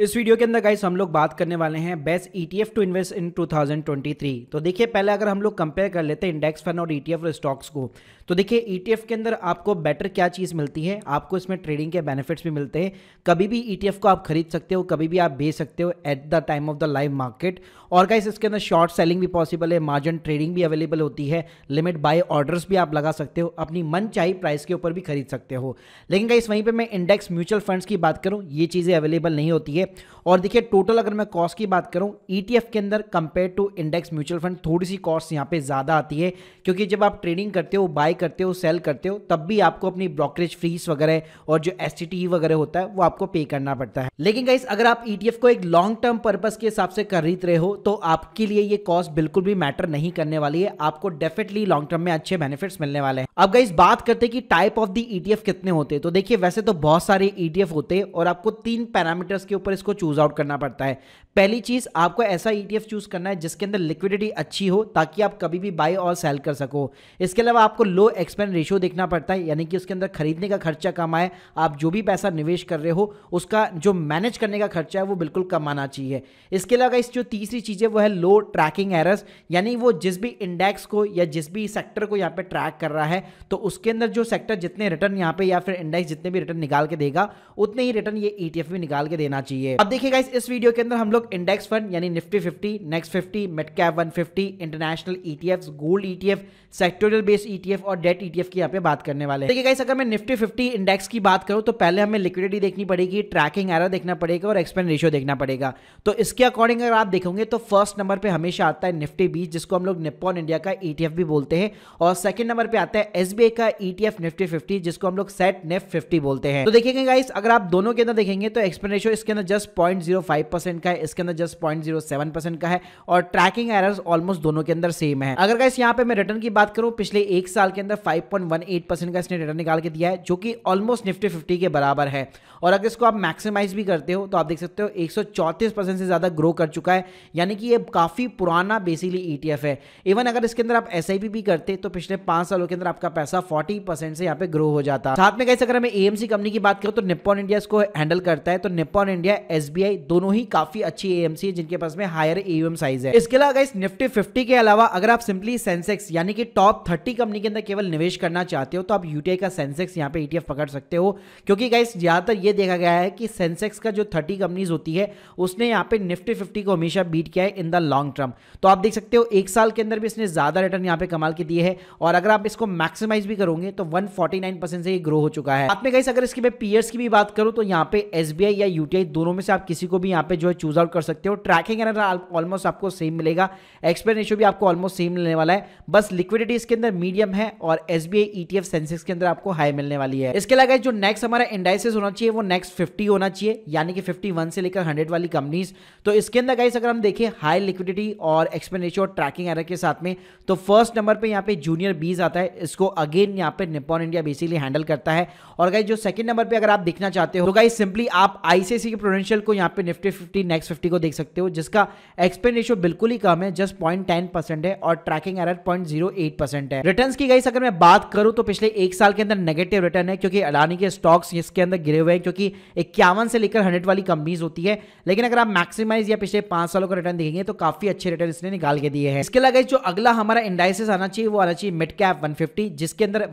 इस वीडियो के अंदर गाइस हम लोग बात करने वाले हैं best ETF to invest in 2023 तो देखिए पहले अगर हम लोग कंपेयर कर लेते हैं इंडेक्स फंड और ईटीएफ e स्टॉक्स को तो देखिए ईटीएफ e के अंदर आपको बेटर क्या चीज़ मिलती है आपको इसमें ट्रेडिंग के बेनिफिट्स भी मिलते हैं कभी भी ईटीएफ e को आप खरीद सकते हो कभी भी आप बेच सकते हो at the time of the live market और गाइस इसके अंदर शॉर्ट सेलिंग भी पॉसिबल है मार्जिन ट्रेडिंग भी अवेलेबल होती है लिमिट बाय ऑर्डर्स भी आप लगा सकते हो अपनी मन प्राइस के ऊपर भी खरीद सकते हो लेकिन गाइस वहीं पर मैं इंडेक्स म्यूचुअल फंड्स की बात करूँ ये चीज़ें अवेलेबल नहीं होती है ओके और देखिए टोटल अगर मैं कॉस्ट की बात करूं ईटीएफ e के अंदर compare to index mutual fund थोड़ी सी कॉस्ट यहां पे ज़्यादा आती है क्योंकि जब आप ट्रेडिंग करते हो बाय करते हो सेल करते हो तब भी आपको अपनी ब्रोकरेज फीस वगैरह और जो एस e वगैरह होता है वो आपको पे करना पड़ता है लेकिन गाइस अगर आप ईटीएफ e को एक लॉन्ग टर्म पर्पज के हिसाब से खरीद रहे हो तो आपके लिए ये कॉस्ट बिल्कुल भी मैटर नहीं करने वाली है आपको डेफिनेटली लॉन्ग टर्म में अच्छे बेनिफिट्स मिलने वाले हैं अब गाइस बात करते हैं कि टाइप ऑफ द ईटीएफ कितने होते हैं तो देखिए वैसे तो बहुत सारे ईटीएफ होते हैं और आपको तीन पैरामीटर्स के ऊपर इसको चूज़ आउट करना पड़ता है पहली चीज आपको ऐसा ईटीएफ e चूज करना है जिसके अंदर लिक्विडिटी अच्छी हो ताकि आप कभी भी बाय और सेल कर सको इसके अलावा आपको लो एक्सपेंड रेशियो देखना पड़ता है यानी कि उसके अंदर खरीदने का खर्चा कम आए आप जो भी पैसा निवेश कर रहे हो उसका जो मैनेज करने का खर्चा है वो बिल्कुल कम आना चाहिए इसके अलावा इस जो तीसरी चीज़ है वो है लो ट्रैकिंग एरर्स यानी वो जिस भी इंडेक्स को या जिस भी सेक्टर को यहाँ पे ट्रैक कर रहा है तो उसके अंदर जो सेक्टर जितने रिटर्न यहाँ पे या फिर इंडेक्स जितने भी रिटर्न निकाल के देगा उतने ही रिटर्न ये ईटीएफ e भी निकाल के देना चाहिए अब देखिएगा इस वीडियो के अंदर हम लोग लोग इंडेक्स फंड यानी Nifty 50, next 50, mid cap 150, international ETF gold ETF sectoral based ETF और डेट ईटीएफ e की यहाँ पे बात करने वाले देखिए गाइस अगर मैं निफ्टी 50 इंडेक्स की बात करूँ तो पहले हमें लिक्विडिटी देखनी पड़ेगी ट्रैकिंग एरा देखना पड़ेगा और एक्सपेंड रेशियो देखना पड़ेगा तो इसके अकॉर्डिंग अगर आप देखोगे तो फर्स्ट नंबर पर हमेशा आता है निफ्टी बीस जिसको हम लोग निपॉन इंडिया का ई e भी बोलते हैं और सेकंड नंबर पर आता है एस का ई निफ्टी फिफ्टी जिसको हम लोग सेट निफ्ट फिफ्टी बोलते हैं तो देखेंगे गाइस अगर आप दोनों के अंदर देखेंगे तो एक्सपेंड रेशियो इसके अंदर जस्ट पॉइंट का है इसके अंदर just point zero seven percent का है और ट्रैकिंग एरर्स ऑलमोस्ट दोनों के अंदर सेम है अगर गाइस यहाँ पे मैं रिटर्न की बात करूँ पिछले एक साल के अंदर five point one eight percent का इसने रिटर्न निकाल के दिया है जो कि ऑलमोस्ट निफ्टी फिफ्टी के बराबर है और अगर इसको आप मैक्सिमाइज भी करते हो तो आप देख सकते हो एक परसेंट से ज़्यादा ग्रो कर चुका है यानी कि ये काफ़ी पुराना बेसिकली ई e है इवन अगर इसके अंदर आप एस भी करते तो पिछले पांच सालों के अंदर आपका पैसा फोर्टी से यहाँ पे ग्रो हो जाता साथ में कैसे अगर हमें एएमसी कंपनी की बात करूँ तो निप्पॉन इंडिया इसको हैंडल करता है तो निप्पॉन इंडिया एस दोनों ही काफ़ी अच्छी अच्छी एएमसी है जिनके पास में हायर एम साइज है इसके अलावा इस निफ्टी फिफ्टी के अलावा अगर आप सिंपली सेंसेक्स यानी कि टॉप थर्टी कंपनी के अंदर केवल निवेश करना चाहते हो तो आप यूटीआई का सेंसेक्स यहाँ पे ईटीएफ e पकड़ सकते हो क्योंकि गाइस ज्यादातर ये देखा गया है कि सेंसेक्स का जो थर्टी कंपनीज होती है उसने यहाँ पे निफ्टी फिफ्टी को हमेशा बीट किया है इन द लॉन्ग टर्म तो आप देख सकते हो एक साल के अंदर भी इसने ज्यादा रिटर्न यहाँ पे कमाल के दिए है और अगर आप इसको मैक्सिमाइज भी करोगे तो वन से ये ग्रो हो चुका है आपने में गाइस अगर इसके मैं पीयर्स की भी बात करूँ तो यहाँ पे एस या यूटीआई दोनों में से आप किसी को भी यहाँ पे जो है चूज आउट कर सकते हो ट्रैकिंग एनर ऑलमोस्ट आपको सेम मिलेगा एक्सपेयर रेशियो भी आपको ऑलमोस्ट सेम मिलने वाला है बस लिक्विडिटी इसके अंदर मीडियम है और एस बी ईटीएफ सेंसेक्स के अंदर आपको हाई मिलने वाली है इसके अलावा जो नेक्स्ट हमारा इंडाइसिस होना चाहिए वो नेक्स्ट फिफ्टी होना चाहिए यानी कि फिफ्टी से लेकर हंड्रेड वाली कंपनीज तो इसके अंदर गाइस अगर हम देखें हाई लिक्विडिटी और एक्सपेयर रेशियो और ट्रैकिंग एनर के साथ में तो फर्स्ट नंबर पर यहाँ पे जूनियर बीज आता है इसको अगेन यहाँ पे निपॉन इंडिया बेसिकली हैंडल करता है और गाइस जो सेकंड नंबर पे अगर आप देखना चाहते हो तो गाइस सिंपली आप आईसीआईसी के प्रोडेंशियल को यहाँ पे निफ्टी फिफ्टी नेक्स्ट निफ्टी को देख सकते हो जिसका एक्सपेंड रेशियो बिल्कुल ही कम है जस्ट पॉइंट टेन परसेंट है और tracking error point zero eight percent है रिटर्न की गई अगर मैं बात करूं तो पिछले एक साल के अंदर नेगेटिव रिटर्न है क्योंकि अडानी के स्टॉक्स इसके अंदर गिरे हुए हैं क्योंकि इक्यावन से लेकर हंड्रेड वाली कंपनीज होती है लेकिन अगर आप मैक्सिमाइज या पिछले पांच सालों का रिटर्न देखेंगे तो काफी अच्छे रिटर्न इसने निकाल के दिए हैं इसके अलावा जो अगला हमारा इंडाइसिस आना चाहिए वो आना चाहिए मिड कैप वन जिसके अंदर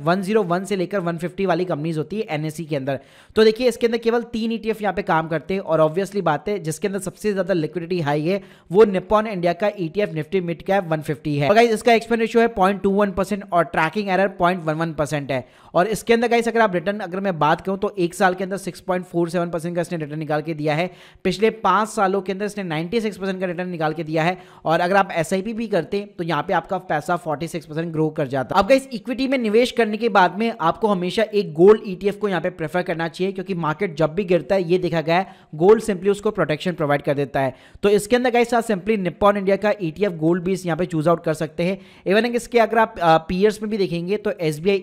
वन से लेकर वन वाली कंपनीज होती है एनएससी के अंदर तो देखिए इसके अंदर केवल तीन ईटीएफ e यहाँ पे काम करते हैं और ऑब्वियसली बात है जिसके अंदर सबसे ज्यादा लिक्विडिटी हाई है वो निपॉन इंडिया का ईटीएफ निफ्टी मिड कैप 150 है और गाइस इसका एक्सपेंस रेशियो है 0.21 परसेंट और ट्रैकिंग एरर 0.11 परसेंट है और इसके अंदर गाइस अगर आप रिटर्न अगर मैं बात करूं तो एक साल के अंदर 6.47 परसेंट का इसने रिटर्न निकाल के दिया है पिछले पांच सालों के अंदर इसने 96 परसेंट का रिटर्न निकाल के दिया है और अगर आप एस भी करते तो यहाँ पे आपका पैसा फोर्टी ग्रो कर जाता अब गाइस इक्विटी में निवेश करने के बाद में आपको हमेशा एक गोल्ड ईटीएफ e को यहाँ पे प्रेफर करना चाहिए क्योंकि मार्केट जब भी गिरता है ये देखा गया है गोल्ड सिंपली उसको प्रोटेक्शन प्रोवाइड कर देता है तो इसके अंदर गाइस आप सिंपली निपॉन इंडिया का ईटीएफ e गोल्ड भी यहाँ पे चूज आउट कर सकते हैं इवन इसके अगर आप पीयर्स में भी देखेंगे तो एस बी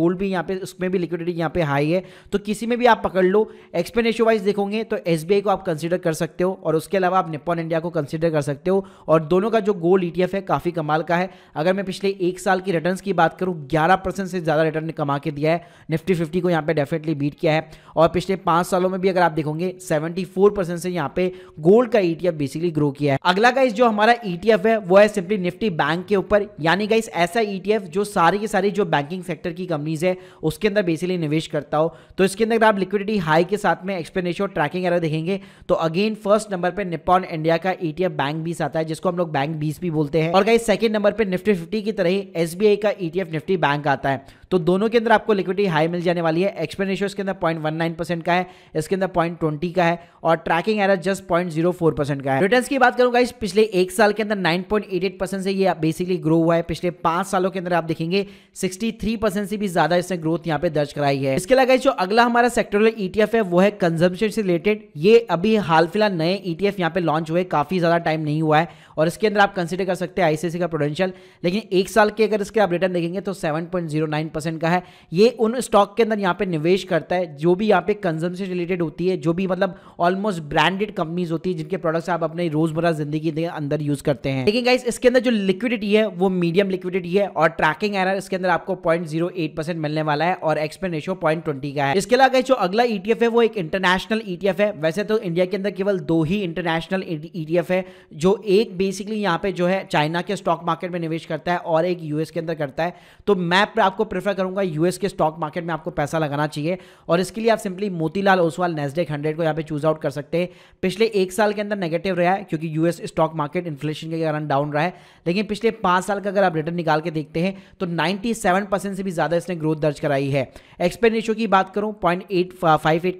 गोल्ड भी यहाँ पे उसमें भी लिक्विडिटी यहाँ पे हाई है तो किसी में भी आप पकड़ लो एक्सपेंड वाइज देखोगे तो एस को आप कंसिडर कर सकते हो और उसके अलावा आप निपॉन इंडिया को कंसिडर कर सकते हो और दोनों का जो गोल्ड ई e है काफ़ी कमाल का है अगर मैं पिछले एक साल की रिटर्न की बात करूँ ग्यारह से ज़्यादा रिटर्न कमा के दिया है निफ्टी फिफ्टी को यहाँ पे डेफिनेटली बीट किया है और पिछले पांच सालों में भी अगर आप देखोगे सेवेंटी से यहाँ पे गोल्ड गोल्ड का ईटीएफ बेसिकली ग्रो किया है अगला गाइस जो हमारा ईटीएफ e है वो है सिंपली निफ्टी बैंक के ऊपर यानी गाइस ऐसा ईटीएफ e जो सारी की सारी जो बैंकिंग सेक्टर की कंपनीज है उसके अंदर बेसिकली निवेश करता हो तो इसके अंदर आप लिक्विडिटी हाई के साथ में एक्सप्लेनेशन ट्रैकिंग एरर देखेंगे तो अगेन फर्स्ट नंबर पर निपॉन इंडिया का ईटीएफ बैंक बीस आता है जिसको हम लोग बैंक बीस भी बोलते हैं और गाइस सेकंड नंबर पर निफ्टी फिफ्टी की तरह ही एसबीआई का ईटीएफ निफ्टी बैंक आता है तो दोनों के अंदर आपको लिक्विडिटी हाई मिल जाने वाली है एक्सपेन रेशियो इसके अंदर पॉइंट वन नाइन परसेंट का है इसके अंदर पॉइंट ट्वेंटी का है और tracking error just point zero four percent का है रिटर्न की बात करूंगा इस पिछले एक साल के अंदर nine point eight eight percent से ये बेसिकली ग्रो हुआ है पिछले पांच सालों के अंदर आप देखेंगे सिक्सटी थ्री परसेंट से भी ज्यादा इसने ग्रोथ यहाँ पे दर्ज कराई है इसके अलावा जो अगला हमारा सेक्टोरल ईटीएफ e है वो है कंजम्पशन से रिलेटेड ये अभी हाल फिलहाल नए ईटीएफ e यहाँ पे लॉन्च हुए काफी ज्यादा टाइम नहीं हुआ है और इसके अंदर आप कंसिडर कर सकते हैं आईसीसी का प्रोडेंशियल लेकिन एक साल के अगर इसके आप रिटर्न देखेंगे तो सेवन पॉइंट जीरो परसेंट का है ये उन स्टॉक के अंदर यहाँ पे निवेश करता है जो भी यहाँ पे कंजम्प रिलेटेड होती है जो भी मतलब ऑलमोस्ट ब्रांडेड कंपनीज होती है जिनके प्रोडक्ट्स आप अपने रोजमर्रा जिंदगी के अंदर यूज करते हैं लेकिन गाइस इसके अंदर जो लिक्विडिटी है वो मीडियम लिक्विडिटी है और ट्रैकिंग एरर इसके अंदर आपको पॉइंट मिलने वाला है और एक्सपेन रेशियो पॉइंट का है इसके अलावा जो अगला ईटीएफ e है वो एक इंटरनेशनल ईटीएफ e है वैसे तो इंडिया के अंदर केवल दो ही इंटरनेशनल ईटीएफ e है जो एक बेसिकली यहाँ पे जो है चाइना के स्टॉक मार्केट में निवेश करता है और एक यूएस के अंदर करता है तो मैं आपको प्रेफर प्रेफर करूंगा यूएस के स्टॉक मार्केट में आपको पैसा लगाना चाहिए और इसके लिए आप simply Motilal Oswal Nasdaq hundred को यहाँ पे चूज आउट कर सकते हैं पिछले एक साल के अंदर नेगेटिव रहा है क्योंकि यूएस स्टॉक मार्केट इन्फ्लेशन के कारण डाउन रहा है लेकिन पिछले पांच साल का अगर आप रिटर्न निकाल के देखते हैं तो नाइन्टी से भी ज़्यादा इसने ग्रोथ दर्ज कराई है एक्सपेन रेशो की बात करूं पॉइंट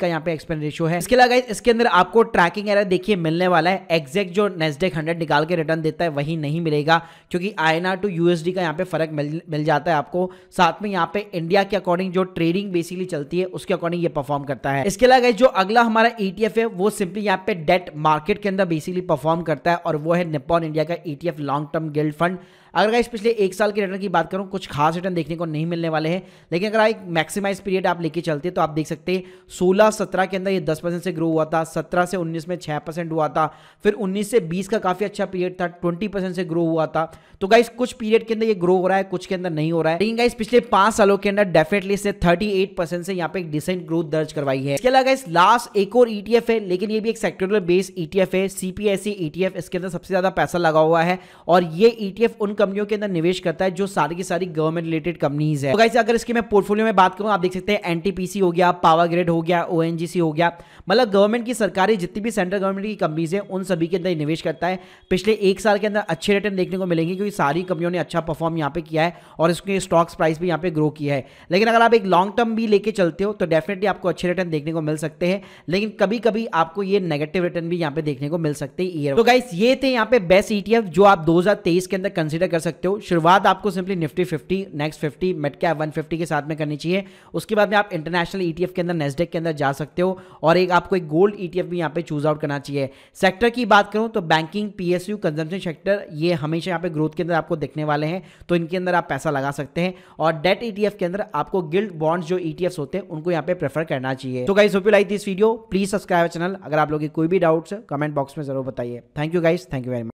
का यहाँ पे एक्सपेन रेशो है इसके अलावा इसके अंदर आपको ट्रैकिंग एरर देखिए मिलने वाला है एग्जैक्ट जो नेस्डेक हंड्रेड निकाल के रिटर्न देता है वही नहीं मिलेगा क्योंकि आई टू यूएसडी का यहाँ पे फर्क मिल मिल जाता है आपको साथ में यहाँ पे इंडिया के अकॉर्डिंग जो ट्रेडिंग बेसिकली चलती है उसके अकॉर्डिंग ये परफॉर्म करता है इसके अलावा जो अगला हमारा ईटीएफ e है वो सिंपली यहाँ पे डेट मार्केट के अंदर बेसिकली परफॉर्म करता है और वो है निपॉन इंडिया का ETF long term gilt fund अगर गाइस पिछले एक साल के रिटर्न की बात करूँ कुछ खास रिटर्न देखने को नहीं मिलने वाले हैं लेकिन अगर एक मैक्सिमाइज पीरियड आप लेके चलते तो आप देख सकते हैं सोलह सत्रह के अंदर ये दस परसेंट से ग्रो हुआ था सत्रह से उन्नीस में छः परसेंट हुआ था फिर उन्नीस से बीस का काफ़ी अच्छा पीरियड था ट्वेंटी परसेंट से ग्रो हुआ था तो गाइस कुछ पीरियड के अंदर ये ग्रो हो रहा है कुछ के अंदर नहीं हो रहा है लेकिन गाइस पिछले पांच सालों के अंदर डेफिनेटली इसने थर्टी एट परसेंट से यहाँ पे एक डिसेंट ग्रोथ दर्ज करवाई है इसके अलावा गाइस लास्ट एक और ईटीएफ e है लेकिन ये भी एक सेक्टोरल बेस्ड ईटीएफ है सीपीएसई ईटीएफ e e इसके अंदर सबसे ज़्यादा पैसा लगा हुआ है और ये ईटीएफ उन कंपनियों के अंदर निवेश करता है जो सारी की सारी गवर्नमेंट रिलेटेड कंपनीज है तो गाइस अगर इसके मैं पोर्टफोलियो में बात करूं आप देख सकते हैं एनटीपीसी हो गया पावर ग्रेड हो गया ओएनजीसी हो गया मतलब गवर्नमेंट की सरकारी जितनी भी सेंट्रल गवर्नमेंट की कंपनीज है उन सभी के अंदर निवेश करता है पिछले एक साल के अंदर अच्छे रिटर्न देखने को मिलेंगे क्योंकि सारी कंपनियों ने अच्छा परफॉर्म यहाँ पे किया है और इसके स्टॉक्स प्राइस भी यहाँ पे ग्रो किया है लेकिन अगर आप एक लॉन्ग टर्म भी लेके चलते हो तो डेफिनेटली आपको अच्छे रिटर्न देखने को मिल सकते हैं लेकिन कभी कभी आपको ये नेगेटिव रिटर्न भी यहाँ पे देखने को मिल सकते हैं तो गाइस ये थे यहाँ पे बेस्ट ईटीएफ e जो आप 2023 के अंदर कंसीडर कर सकते हो शुरुआत आपको simply Nifty 50 next 50 mid cap 150 के साथ में करनी चाहिए उसके बाद में आप इंटरनेशनल ईटीएफ e के अंदर नेस्डेक के अंदर जा सकते हो और एक आपको एक गोल्ड ईटीएफ e भी यहाँ पे चूज आउट करना चाहिए सेक्टर की बात करूँ तो बैंकिंग पीएसयू कंजम्पन सेक्टर ये हमेशा यहाँ पे ग्रोथ के अंदर आपको देखने वाले हैं तो इनके अंदर आप पैसा लगा सकते हैं और डेट ईटीएफ e के अंदर आपको गिल्ड बॉन्ड्स जो ईटीएफ होते हैं उनको यहाँ पे प्रेफर करना चाहिए तो guys hope like this video please subscribe channel अगर आप लोग कोई भी डाउट्स कमेंट बॉक्स में जरूर बताइए thank you guys thank you very much